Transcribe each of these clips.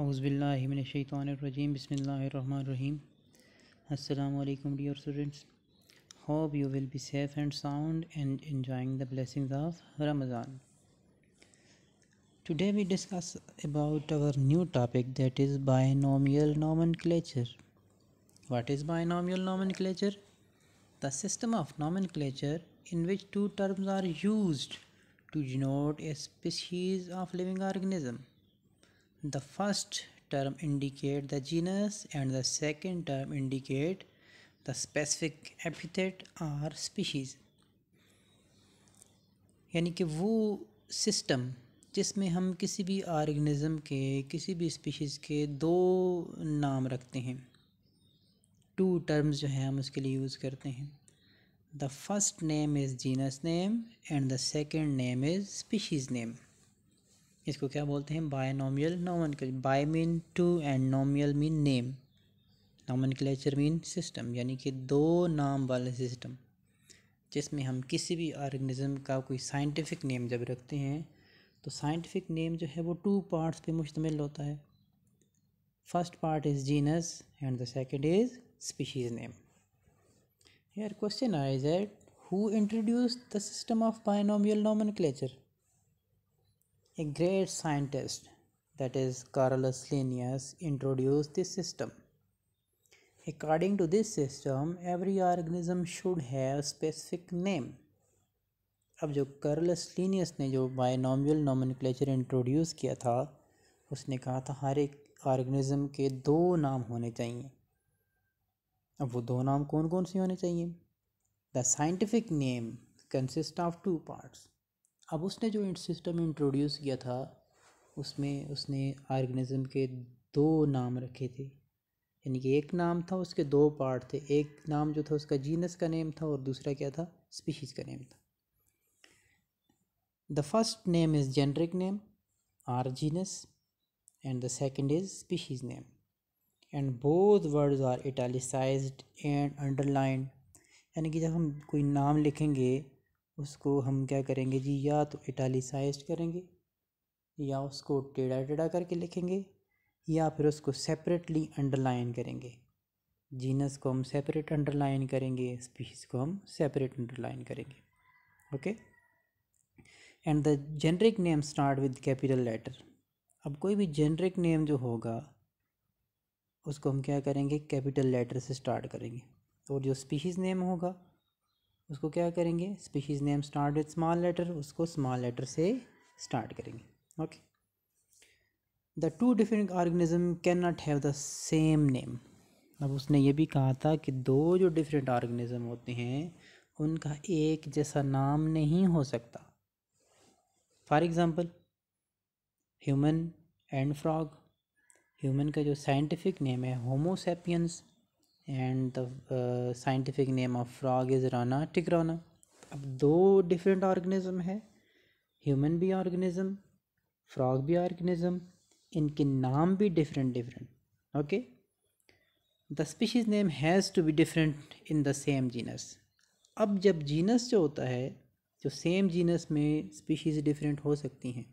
अउज़बिल्लिमिनशैतरजीम बसमीम अल्लाम dear students. Hope you will be safe and sound and enjoying the blessings of Ramadan. Today we discuss about our new topic that is binomial nomenclature. What is binomial nomenclature? The system of nomenclature in which two terms are used to denote a species of living organism. The first term indicate the genus and the second term indicate the specific epithet or species. यानी कि वो system जिसमें हम किसी भी organism के किसी भी स्पीशीज़ के दो नाम रखते हैं टू टर्म्स जो हैं हम उसके लिए यूज़ करते हैं the first name is genus name and the second name is species name इसको क्या बोलते हैं nomial nomen bi mean two and nomial mean name nomen mean system यानी कि दो नाम वाले सिस्टम जिसमें हम किसी भी ऑर्गेनिज़म का कोई साइंटिफिक नेम जब रखते हैं तो साइंटिफिक नेम जो है वो टू पार्ट्स पे मुश्तमिल होता है first part is genus and the second is species name here question I that who introduce the system of binomial nomen A great scientist, that is Carolus Linnaeus, introduced this system. According to this system, every organism should have a specific name. अब जो curl-less Linnaeus ने जो binomial nomenclature introduce किया था उसने कहा था हर एक ऑर्गेनिज्म के दो नाम होने चाहिए अब वो दो नाम कौन कौन से होने चाहिए the scientific name consist of two parts अब उसने जो सिस्टम इंट्रोड्यूस किया था उसमें उसने ऑर्गेनिज़म के दो नाम रखे थे यानी कि एक नाम था उसके दो पार्ट थे एक नाम जो था उसका जीनस का नेम था और दूसरा क्या था स्पीशीज़ का नेम था the first name is generic name or genus and the second is species name and both words are italicized and underline यानी कि जब हम कोई नाम लिखेंगे उसको हम क्या करेंगे जी या तो इटालीसाइज करेंगे या उसको टेढ़ा टेढ़ा करके लिखेंगे या फिर उसको सेपरेटली अंडरलाइन करेंगे जीनस को हम सेपरेट अंडरलाइन करेंगे स्पीशीज़ को हम सेपरेट अंडरलाइन करेंगे okay and the generic name start with capital letter अब कोई भी जेनरिक नेम जो होगा उसको हम क्या करेंगे कैपिटल लेटर से स्टार्ट करेंगे और जो स्पीशीज़ नेम होगा उसको क्या करेंगे species name start with small letter उसको स्मॉल लेटर से स्टार्ट करेंगे okay the two different organism can not have the same name अब उसने ये भी कहा था कि दो जो डिफरेंट ऑर्गेनिज्म होते हैं उनका एक जैसा नाम नहीं हो सकता for example human and frog human का जो साइंटिफिक नेम है Homo sapiens and the scientific name of frog is Rana tigrina अब दो डिफरेंट ऑर्गेनिज्म है ह्यूमन भी ऑर्गेनिज्म फ्रॉग भी ऑर्गेनिज्म इनके नाम भी different different okay the species name has to be different in the same genus अब जब जीनस जो होता है जो सेम जीनस में स्पीशीज़ डिफरेंट हो सकती हैं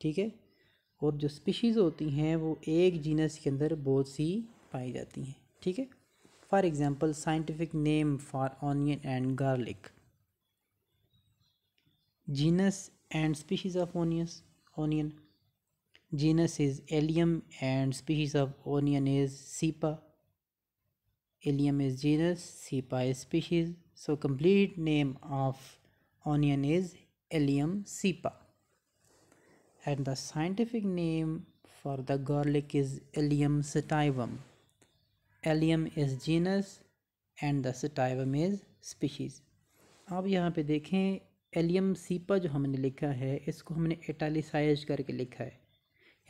ठीक है और जो स्पीशीज़ होती हैं वो एक जीनस के अंदर बहुत सी पाई जाती हैं ठीक है for example scientific name for onion and garlic genus and species of onions onion genus is Allium and species of onion is cepa Allium is genus cepa is species so complete name of onion is Allium cepa and the scientific name for the garlic is Allium sativum Allium is genus and the sativum is species आप यहाँ पे देखें allium cepa जो हमने लिखा है इसको हमने एटालिसाइज करके लिखा है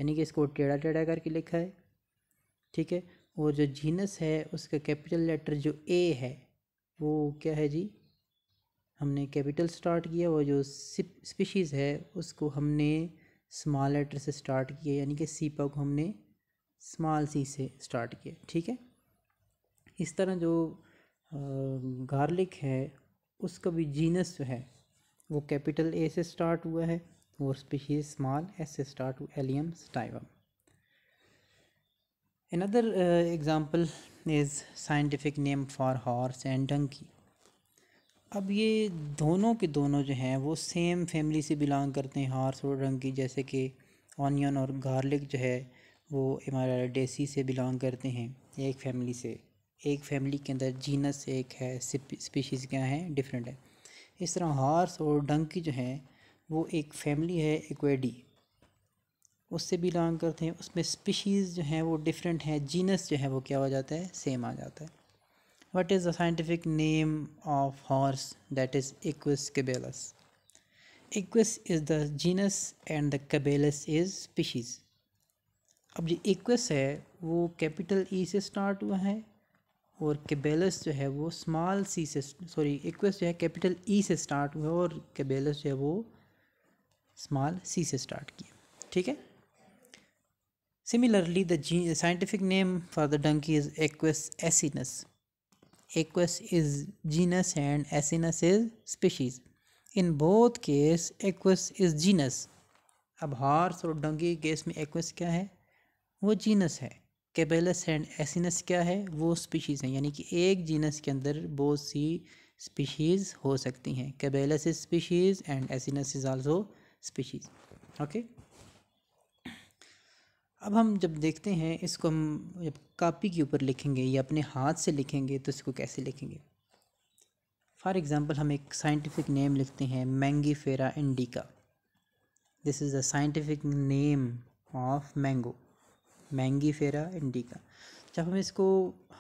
यानी कि इसको टेढ़ा टेढ़ा करके लिखा है ठीक है और जो जीनस है उसका कैपिटल लेटर जो ए है वो क्या है जी हमने कैपिटल स्टार्ट किया और जो स्पीशीज़ है उसको हमने स्मॉल लेटर से स्टार्ट किया यानी कि सीपा को हमने स्मॉल सी से स्टार्ट किया ठीक है इस तरह जो गार्लिक है उसका भी जीनस जो है वो कैपिटल ए से स्टार्ट हुआ है और स्पीशीज स्मॉल एस से स्टार्ट हुआ Allium sativum another uh, is scientific name for horse and and donkey अब ये दोनों के दोनों जो हैं वो सेम फैमिली से बिलोंग करते हैं हॉर्स और डंकी जैसे कि ऑनियन और गार्लिक जो है वो हमारा डेसी से बिलोंग करते हैं एक फैमिली से एक फैमिली के अंदर जीनस एक है स्पीशीज़ क्या है डिफरेंट है इस तरह हॉर्स और डंकी जो हैं वो एक फैमिली है एक्वेडी उससे बिलोंग करते हैं उसमें स्पीशीज़ जो हैं वो डिफरेंट हैं जीनस जो है वो क्या हो जाता है सेम आ जाता है what is the scientific name of horse that is Equus caballus Equus is the genus and the caballus is species अब जो इक्वस है वो कैपिटल ई e से स्टार्ट हुआ है और केबेलस जो है वो स्मॉल सी से सॉरी इक्वेस जो है कैपिटल ई e से स्टार्ट हुआ और केबेलस जो है वो स्मॉल सी से स्टार्ट किया ठीक है सिमिलरली द जी scientific name for the donkey is Equus asinus Equus is genus and asinus is species in both case Equus is genus अब हार्स और डंकी केस में एक्वेस क्या है वो जीनस है कैबेलस एंड एसिनस क्या है वो स्पीशीज़ हैं यानी कि एक जीनस के अंदर बहुत सी स्पीशीज़ हो सकती हैं caballus is species and asinus is also species okay अब हम जब देखते हैं इसको हम जब कापी के ऊपर लिखेंगे या अपने हाथ से लिखेंगे तो इसको कैसे लिखेंगे फॉर एग्ज़ाम्पल हम एक साइंटिफिक नेम लिखते हैं Mangifera indica this is the scientific name of mango Mangifera indica जब हम इसको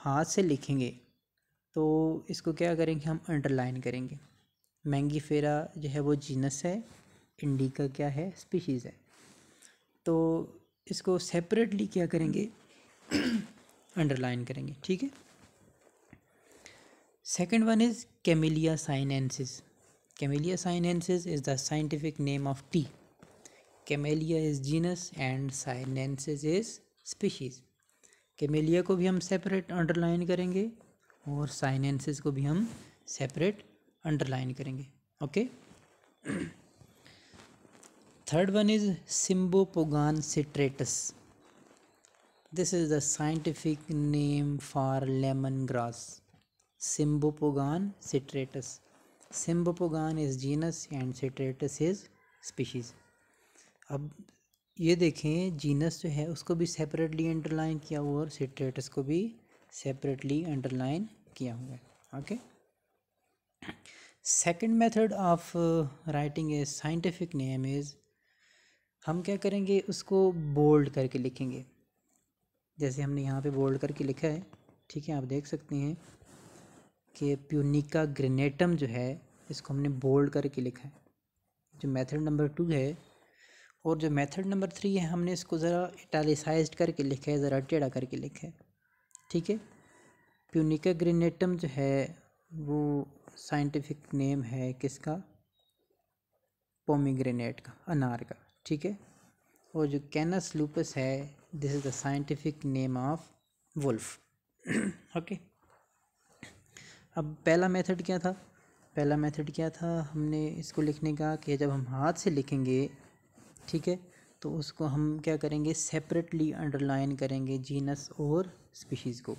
हाथ से लिखेंगे तो इसको क्या करेंगे हम अंडरलाइन करेंगे मैंगी फेरा जो है वो जीनस है इंडिका क्या है स्पीशीज़ है तो इसको सेपरेटली क्या करेंगे अंडरलाइन करेंगे ठीक है second one is Camellia sinensis Camellia sinensis is the scientific name of tea Camellia is genus and sinensis is species Camellia को भी हम सेपरेट अंडरलाइन करेंगे और साइनेंसिस को भी हम सेपरेट अंडरलाइन करेंगे okay third one is Cymbopogon citratus this is the scientific name for lemon grass Cymbopogon citratus Cymbopogon is genus and citratus is species अब ये देखें जीनस जो है उसको भी सेपरेटली अंडरलाइन किया हुआ और सिट्रेटस को भी सेपरेटली अंडरलाइन किया हुआ है okay second method of writing a scientific name is हम क्या करेंगे उसको बोल्ड करके लिखेंगे जैसे हमने यहाँ पे बोल्ड करके लिखा है ठीक है आप देख सकते हैं कि प्यूनिका ग्रेनेटम जो है इसको हमने बोल्ड करके लिखा है जो मेथड नंबर टू है और जो मेथड नंबर थ्री है हमने इसको ज़रा इटालिसाइज करके लिखा है ज़रा टेढ़ा करके लिखा है ठीक है प्यूनिका ग्रेनेटम जो है वो साइंटिफिक नेम है किसका पोमीग्रेनेट का अनार का ठीक है और जो कैनस लूपस है this is the scientific name of wolf okay अब पहला मेथड क्या था पहला मेथड क्या था हमने इसको लिखने का कि जब हम हाथ से लिखेंगे ठीक है तो उसको हम क्या करेंगे सेपरेटली अंडरलाइन करेंगे जीनस और स्पीशीज़ को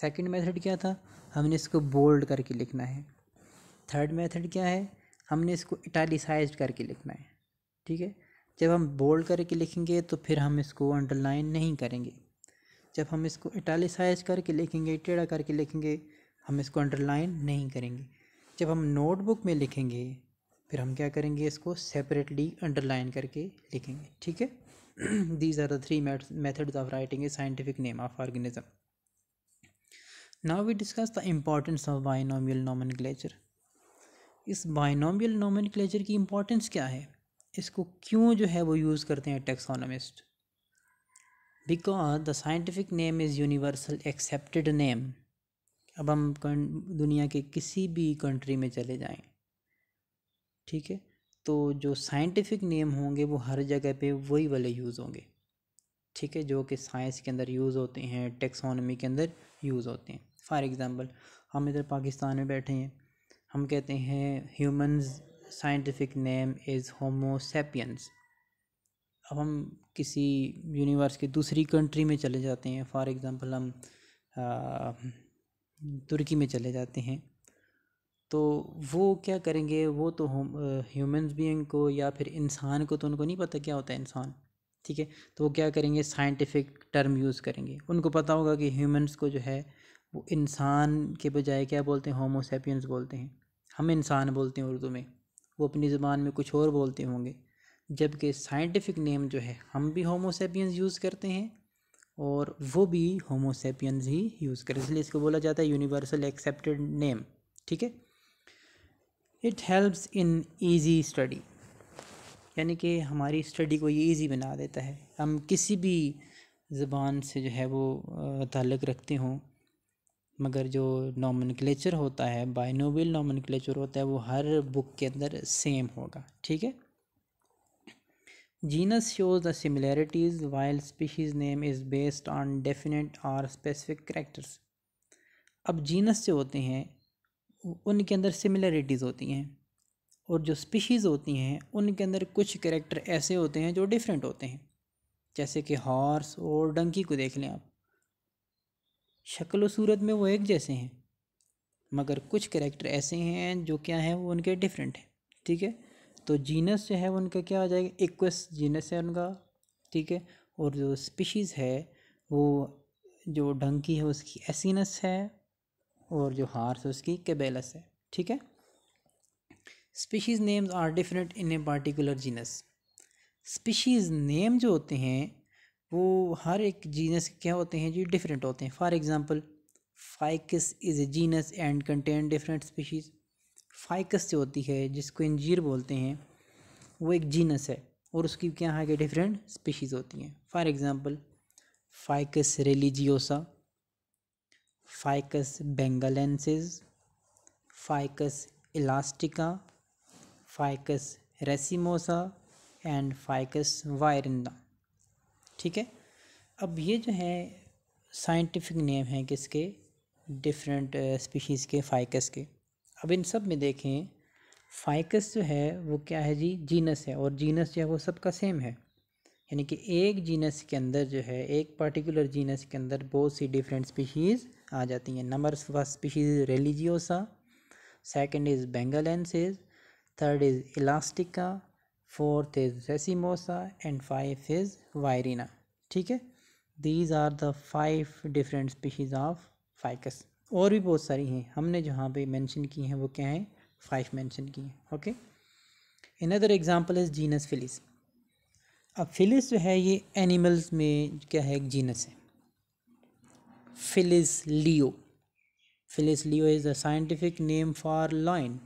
सेकंड मेथड क्या था हमने इसको बोल्ड करके लिखना है थर्ड मेथड क्या है हमने इसको इटालीसाइज करके लिखना है ठीक है जब हम बोल्ड करके लिखेंगे तो फिर हम इसको अंडरलाइन नहीं करेंगे जब हम इसको इटालीसाइज करके लिखेंगे टेढ़ा करके लिखेंगे हम इसको अंडरलाइन नहीं करेंगे जब हम नोटबुक में लिखेंगे फिर हम क्या करेंगे इसको सेपरेटली अंडरलाइन करके लिखेंगे ठीक है these are the three of writing a scientific name of organism now we discuss the importance of binomial nomenclature इस बाइनोमियल क्लेचर की इम्पॉर्टेंस क्या है इसको क्यों जो है वो यूज़ करते हैं taxonomist because the scientific name is universal accepted name अब हम दुनिया के किसी भी कंट्री में चले जाएं ठीक है तो जो साइंटिफिक नेम होंगे वो हर जगह पे वही वाले यूज़ होंगे ठीक है जो कि साइंस के अंदर यूज़ होते हैं टेक्सोनमी के अंदर यूज़ होते हैं फॉर एग्ज़ाम्पल हम इधर पाकिस्तान में बैठे हैं हम कहते हैं human scientific name is Homo sapiens अब हम किसी यूनिवर्स के दूसरी कंट्री में चले जाते हैं फॉर एग्ज़ाम्पल हम आ, तुर्की में चले जाते हैं तो वो क्या करेंगे वो तो हम ह्यूमंस बीइंग को या फिर इंसान को तो उनको नहीं पता क्या होता है इंसान ठीक है तो वो क्या करेंगे साइंटिफिक टर्म यूज़ करेंगे उनको पता होगा कि ह्यूमंस को जो है वो इंसान के बजाय क्या बोलते हैं होमोसेपियंस बोलते हैं हम इंसान बोलते हैं उर्दू में वो अपनी ज़बान में कुछ और बोलते होंगे जबकि साइंटिफिक नेम जो है हम भी होमोसेपियंस यूज़ करते हैं और वो भी होमोसेपियंस ही यूज़ करते हैं इसलिए इसको बोला जाता है यूनिवर्सल एक्सेप्टेड नेम ठीक है it helps in easy study यानी कि हमारी स्टडी को ये ईज़ी बना देता है हम किसी भी ज़बान से जो है वो ताल्लुक़ रखते हों मगर जो नॉमन क्लेचर होता है बाइनोबल नॉमन क्लेचर होता है वो हर बुक के अंदर सेम होगा ठीक है genus shows the similarities while species name is based on definite और स्पेसिफिक करेक्टर्स अब जीनस जो होते हैं उनके अंदर सिमिलरिटीज़ होती हैं और जो स्पीशीज़ होती हैं उनके अंदर कुछ करेक्टर ऐसे होते हैं जो डिफरेंट होते हैं जैसे कि हॉर्स और डंकी को देख लें आप शक्ल सूरत में वो एक जैसे हैं मगर कुछ करेक्टर ऐसे हैं जो क्या हैं वो उनके डिफरेंट हैं ठीक है तो जीनस जो है उनका क्या हो जाएगा इक्वस जीनस है उनका ठीक है और जो स्पीशीज़ है वो जो डंकी है उसकी एसिनस है और जो हार्स है उसकी केबेलस है ठीक है species names are different in a particular genus species name जो होते हैं वो हर एक जीनस क्या होते हैं जो डिफरेंट होते हैं for example Ficus is a genus and contain different species Ficus जो होती है जिसको इंजीर बोलते हैं वो एक जीनस है और उसकी क्या है कि डिफरेंट स्पीशीज़ होती हैं for example Ficus religiosa Ficus benghalensis Ficus elastica Ficus racemosa and Ficus virens ठीक है अब ये जो है साइंटिफिक नेम है किसके डिफरेंट स्पीशीज़ uh, के फाइकस के अब इन सब में देखें फाइकस जो है वो क्या है जी जीनस है और जीनस जो है वो सबका सेम है यानी कि एक जीनस के अंदर जो है एक पर्टिकुलर जीनस के अंदर बहुत सी डिफरेंट स्पीशीज़ आ जाती हैं number first species religiosa second is benghalensis third is elastica fourth is racemosa and five is virens ठीक है these are the five different species of Ficus और भी बहुत सारी हैं हमने जहाँ पे मेंशन की हैं वो क्या हैं फाइव मेंशन की हैं okay another example is genus Felis अब फिलिस जो है ये एनिमल्स में क्या है एक जीनस है Felis leo Felis leo is the scientific name for lion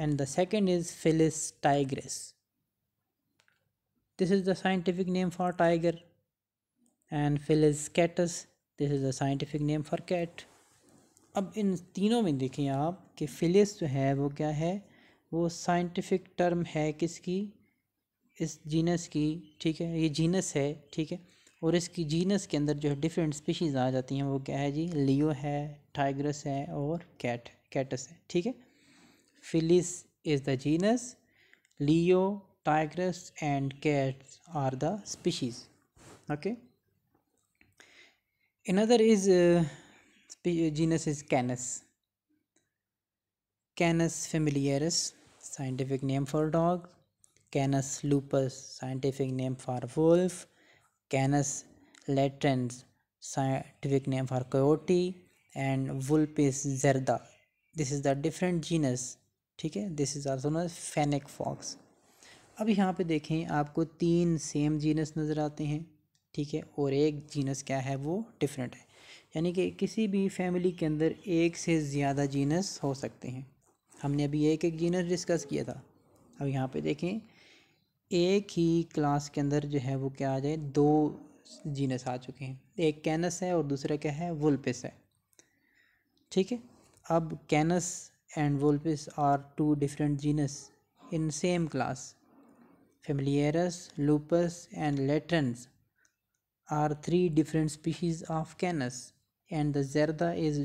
and the second is Felis tigris this is the scientific name for tiger and Felis catus this is the scientific name for cat अब इन तीनों में देखें आप कि Phyllis जो है वो क्या है वो साइंटिफिक टर्म है किसकी इस जीनस की ठीक है ये जीनस है ठीक है और इसकी जीनस के अंदर जो है डिफरेंट स्पीशीज़ आ जाती हैं वो क्या है जी लियो है टाइग्रस है और कैट कैटस है ठीक है Felis is the genus leo tigris and cats are the species okay another is genus is Canis Canis familiaris scientific name for for Canis lupus scientific name for wolf. Canis latrans, scientific name for and And Vulpes zerda this is the different genus ठीक है this is also no fennec fox अब यहाँ पे देखें आपको तीन same genus नज़र आते हैं ठीक है और एक जीनस क्या है वो डिफरेंट है यानी कि किसी भी फैमिली के अंदर एक से ज़्यादा जीनस हो सकते हैं हमने अभी एक एक जीनस डिस्कस किया था अब यहाँ पे देखें एक ही क्लास के अंदर जो है वो क्या आ जाए दो जीनस आ चुके हैं एक कैनस है और दूसरा क्या है वुलपिस है ठीक है अब Canis and Vulpes are two different genus in same class familiaris lupus and latrans are three different species of Canis and the zerda is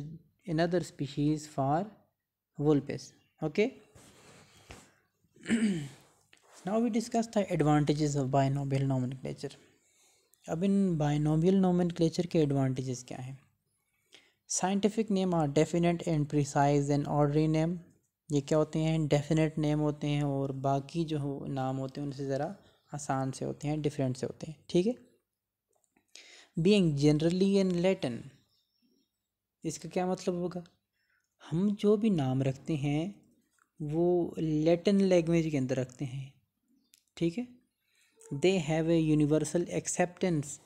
in other species for vulpes okay Now we discuss the advantages of binomial nomenclature. अब इन binomial nomenclature के advantages क्या हैं Scientific name are definite and precise and ordinary name ये क्या होते हैं definite name होते हैं और बाकी जो नाम होते हैं उनसे ज़रा आसान से होते हैं डिफरेंट से होते हैं ठीक है बींग जनरली एन लेटन इसका क्या मतलब होगा हम जो भी नाम रखते हैं वो लेटन लैंग्वेज के अंदर रखते हैं ठीक है they have a universal acceptance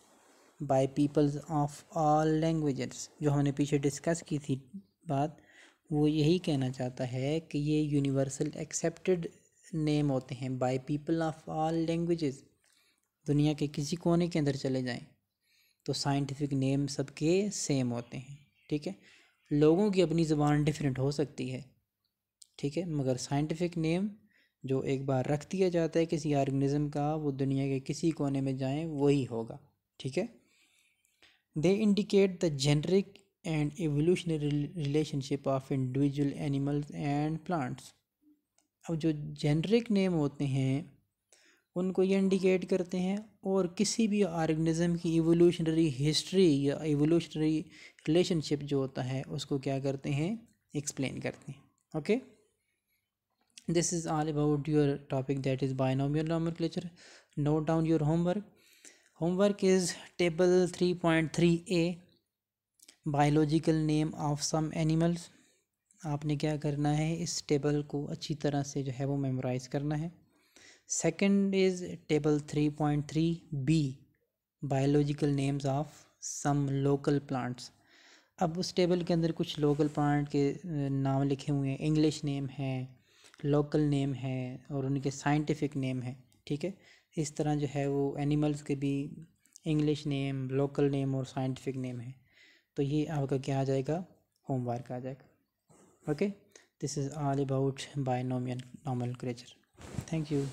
by peoples of all languages जो हमने पीछे डिस्कस की थी बात वो यही कहना चाहता है कि ये यूनिवर्सल एक्सेप्टेड नेम होते हैं by people of all languages दुनिया के किसी कोने के अंदर चले जाएं तो साइंटिफिक नेम सबके सेम होते हैं ठीक है लोगों की अपनी ज़बान डिफरेंट हो सकती है ठीक है मगर साइंटिफिक नेम जो एक बार रख दिया जाता है किसी आर्गनिज़म का वो दुनिया के किसी कोने में जाएं वही होगा ठीक है they indicate the generic and evolutionary relationship of individual animals and plants अब जो जेनरिक नेम होते हैं उनको ये इंडिकेट करते हैं और किसी भी ऑर्गेनिज़म की एवोल्यूशनरी हिस्ट्री या एवोल्यूशनरी रिलेशनशिप जो होता है उसको क्या करते हैं एक्सप्लेन करते हैं okay okay? this is all about your topic that is binomial nomenclature note down your homework homework is table 3.3a biological name of some animals आपने क्या करना है इस टेबल को अच्छी तरह से जो है वो मेमोराइज करना है second is table three point three B biological names of some local plants अब उस टेबल के अंदर कुछ लोकल प्लांट के नाम लिखे हुए हैं इंग्लिश नेम हैं लोकल नेम हैं और उनके साइंटिफिक नेम हैं ठीक है इस तरह जो है वो एनिमल्स के भी इंग्लिश नेम लोकल नेम और साइंटिफिक नेम है तो ये आपका क्या आ जाएगा होमवर्क आ जाएगा okay this is all about binomial nomenclature thank you